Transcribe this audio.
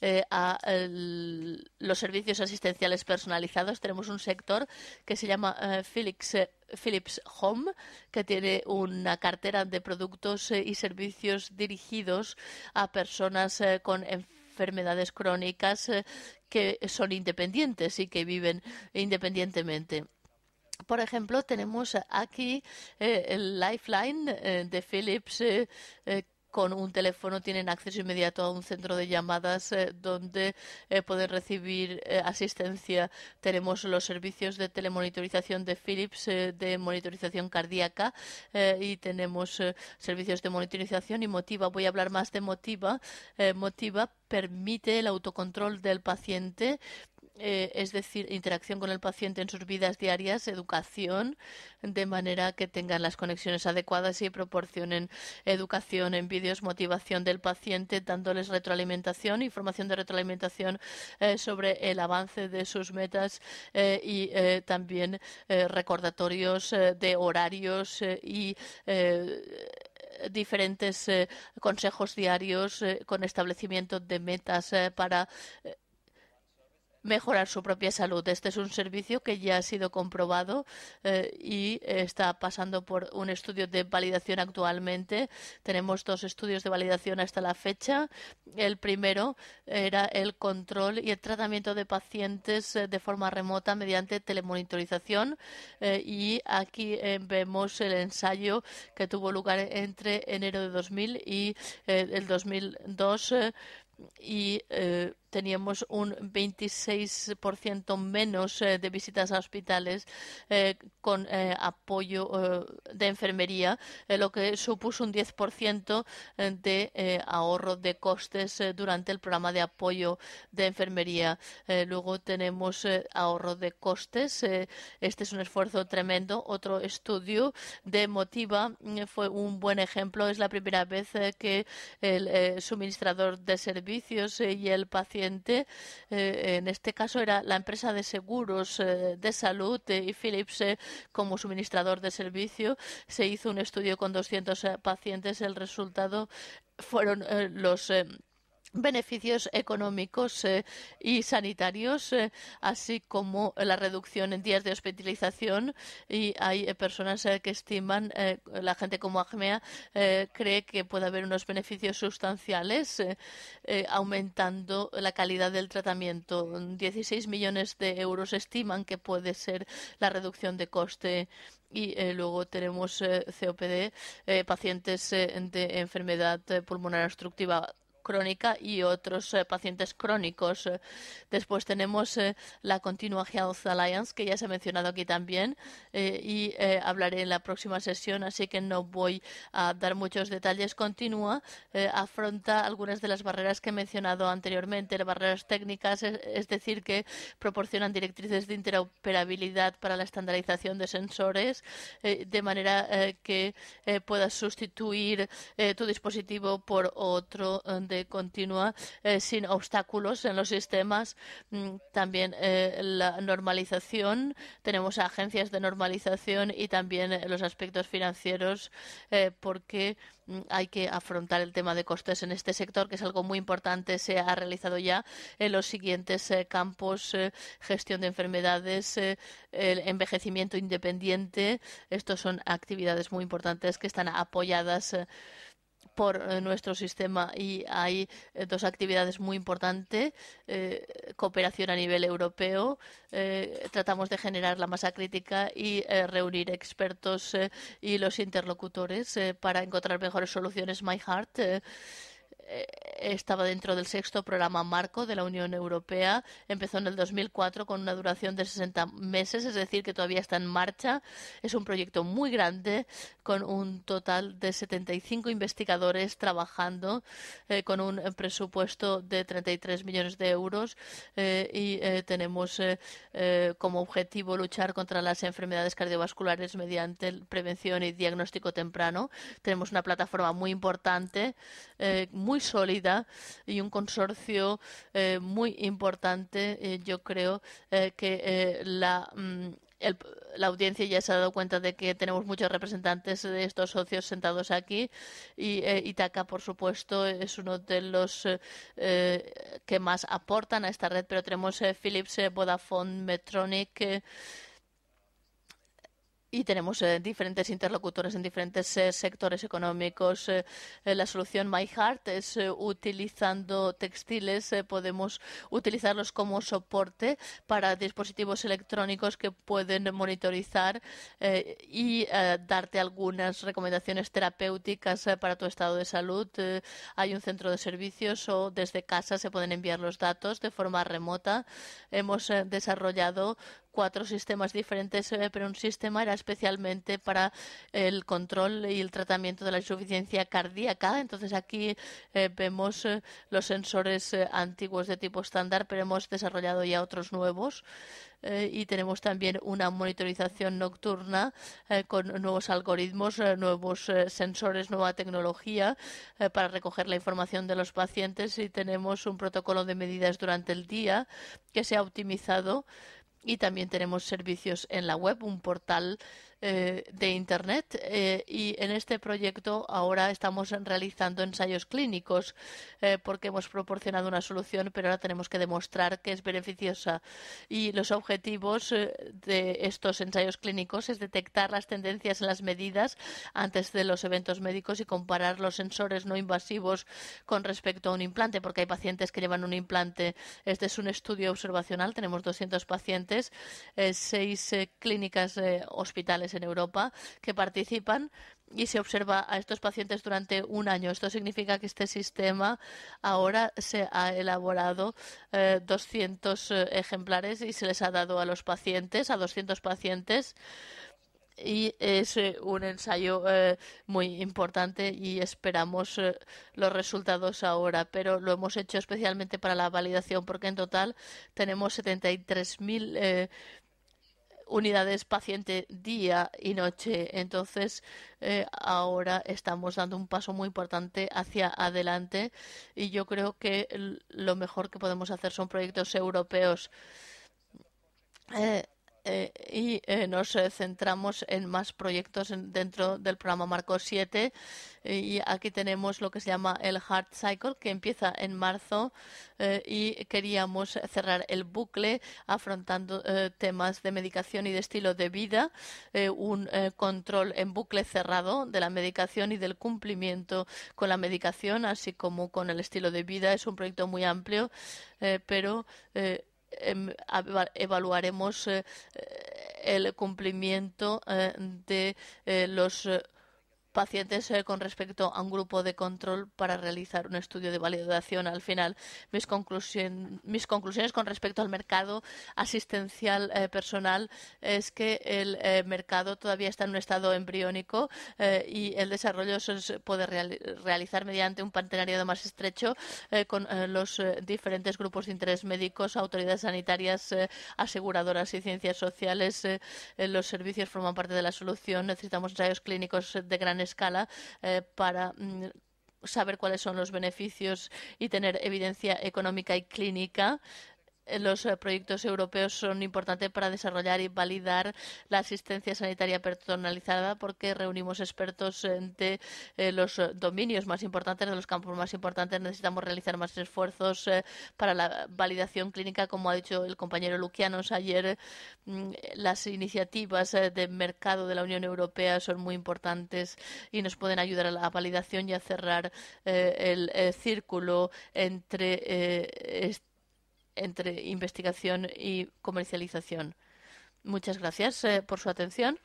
Eh, a los servicios asistenciales personalizados, tenemos un sector que se llama eh, eh, Philips Home, que tiene una cartera de productos y servicios dirigidos a personas con enfermedades crónicas que son independientes y que viven independientemente. Por ejemplo, tenemos aquí el Lifeline de Philips, con un teléfono tienen acceso inmediato a un centro de llamadas eh, donde eh, pueden recibir eh, asistencia. Tenemos los servicios de telemonitorización de Philips, de monitorización cardíaca y tenemos servicios de monitorización y Motiva. Voy a hablar más de Motiva. Motiva permite el autocontrol del paciente eh, es decir, interacción con el paciente en sus vidas diarias, educación, de manera que tengan las conexiones adecuadas y proporcionen educación en vídeos, motivación del paciente, dándoles retroalimentación, información de retroalimentación eh, sobre el avance de sus metas eh, y también recordatorios de horarios y diferentes consejos diarios con establecimiento de metas para mejorar su propia salud. Este es un servicio que ya ha sido comprobado eh, y está pasando por un estudio de validación actualmente. Tenemos dos estudios de validación hasta la fecha. El primero era el control y el tratamiento de pacientes eh, de forma remota mediante telemonitorización eh, y aquí vemos el ensayo que tuvo lugar entre enero de 2000 y el 2002 y eh, teníamos un 26% menos eh, de visitas a hospitales eh, con apoyo de enfermería, lo que supuso un 10% de ahorro de costes durante el programa de apoyo de enfermería. luego tenemos ahorro de costes. este es un esfuerzo tremendo. Otro estudio de Motiva fue un buen ejemplo. Es la primera vez que el suministrador de servicios servicios eh, y el paciente. Eh, en este caso era la empresa de seguros eh, de salud y Philips como suministrador de servicio. Se hizo un estudio con 200 pacientes. El resultado fueron los beneficios económicos eh, y sanitarios, eh, así como la reducción en días de hospitalización. Y hay eh, personas que estiman, la gente como Agmea cree que puede haber unos beneficios sustanciales, aumentando la calidad del tratamiento. 16 millones de euros estiman que puede ser la reducción de coste y luego tenemos COPD, pacientes de enfermedad pulmonar obstructiva crónica y otros eh, pacientes crónicos. Eh. Después tenemos eh, la Continua Health Alliance, que ya se ha mencionado aquí también, y hablaré en la próxima sesión, así que no voy a dar muchos detalles. Continua afronta algunas de las barreras que he mencionado anteriormente, las barreras técnicas, es, decir, que proporcionan directrices de interoperabilidad para la estandarización de sensores, de manera que puedas sustituir tu dispositivo por otro continúa continua eh, sin obstáculos en los sistemas. Mm, también eh, la normalización, tenemos agencias de normalización y también eh, los aspectos financieros porque mm, hay que afrontar el tema de costes en este sector, que es algo muy importante. Se ha realizado ya en los siguientes campos, gestión de enfermedades, el envejecimiento independiente. estas son actividades muy importantes que están apoyadas por eh, nuestro sistema y hay eh, dos actividades muy importantes. Eh, cooperación a nivel europeo. tratamos de generar la masa crítica y reunir expertos y los interlocutores para encontrar mejores soluciones. My Heart eh, estaba dentro del sexto programa marco de la Unión Europea. Empezó en el 2004 con una duración de 60 meses, es decir, que todavía está en marcha. Es un proyecto muy grande con un total de 75 investigadores trabajando eh, con un presupuesto de 33 millones de euros eh, y tenemos como objetivo luchar contra las enfermedades cardiovasculares mediante prevención y diagnóstico temprano. Tenemos una plataforma muy importante, muy sólida y un consorcio eh, muy importante. Eh, yo creo eh, que la. Mm, la audiencia ya se ha dado cuenta de que tenemos muchos representantes de estos socios sentados aquí y Itaca, por supuesto, es uno de los que más aportan a esta red, pero tenemos Philips, Vodafone, Medtronic y tenemos eh, diferentes interlocutores en diferentes eh, sectores económicos. Eh, la solución MyHeart es utilizando textiles, podemos utilizarlos como soporte para dispositivos electrónicos que pueden monitorizar y darte algunas recomendaciones terapéuticas para tu estado de salud. hay un centro de servicios o desde casa se pueden enviar los datos de forma remota. Hemos desarrollado cuatro sistemas diferentes, eh, pero un sistema era especialmente para el control y el tratamiento de la insuficiencia cardíaca. Entonces aquí eh, vemos eh, los sensores antiguos de tipo estándar, pero hemos desarrollado ya otros nuevos. y tenemos también una monitorización nocturna con nuevos algoritmos, nuevos sensores, nueva tecnología para recoger la información de los pacientes y tenemos un protocolo de medidas durante el día que se ha optimizado y también tenemos servicios en la web, un portal eh, de Internet eh, y en este proyecto ahora estamos realizando ensayos clínicos eh, porque hemos proporcionado una solución, pero ahora tenemos que demostrar que es beneficiosa. Y los objetivos de estos ensayos clínicos es detectar las tendencias en las medidas antes de los eventos médicos y comparar los sensores no invasivos con respecto a un implante, porque hay pacientes que llevan un implante. Este es un estudio observacional, tenemos 200 pacientes, seis clínicas hospitales en Europa que participan y se observa a estos pacientes durante un año. Esto significa que este sistema ahora se ha elaborado 200 eh, eh, ejemplares y se les ha dado a los pacientes, a 200 pacientes y es eh, un ensayo muy importante y esperamos los resultados ahora, pero lo hemos hecho especialmente para la validación porque en total tenemos 73.000 unidades paciente día y noche. Entonces, eh, ahora estamos dando un paso muy importante hacia adelante y yo creo que lo mejor que podemos hacer son proyectos europeos. Eh, eh, y eh, nos eh, centramos en más proyectos dentro del programa Marco 7 y aquí tenemos lo que se llama el Hard Cycle que empieza en marzo y queríamos cerrar el bucle afrontando temas de medicación y de estilo de vida, un control en bucle cerrado de la medicación y del cumplimiento con la medicación así como con el estilo de vida. Es un proyecto muy amplio pero... Em, evaluaremos eh, el cumplimiento eh, de eh, los pacientes eh, con respecto a un grupo de control para realizar un estudio de validación. Al final, mis, mis conclusiones con respecto al mercado asistencial eh, personal es que el eh, mercado todavía está en un estado embriónico y el desarrollo se puede realizar mediante un partenariado más estrecho con los diferentes grupos de interés médicos, autoridades sanitarias, aseguradoras y ciencias sociales. los servicios forman parte de la solución. Necesitamos ensayos clínicos de gran escala eh, para mm, saber cuáles son los beneficios y tener evidencia económica y clínica eh, los eh, proyectos europeos son importantes para desarrollar y validar la asistencia sanitaria personalizada porque reunimos expertos de eh, los dominios más importantes, de los campos más importantes. Necesitamos realizar más esfuerzos para la validación clínica, como ha dicho el compañero Lucianos ayer. Mm, las iniciativas de mercado de la Unión Europea son muy importantes y nos pueden ayudar a la validación y a cerrar el círculo entre este entre investigación y comercialización. Muchas gracias eh, por su atención.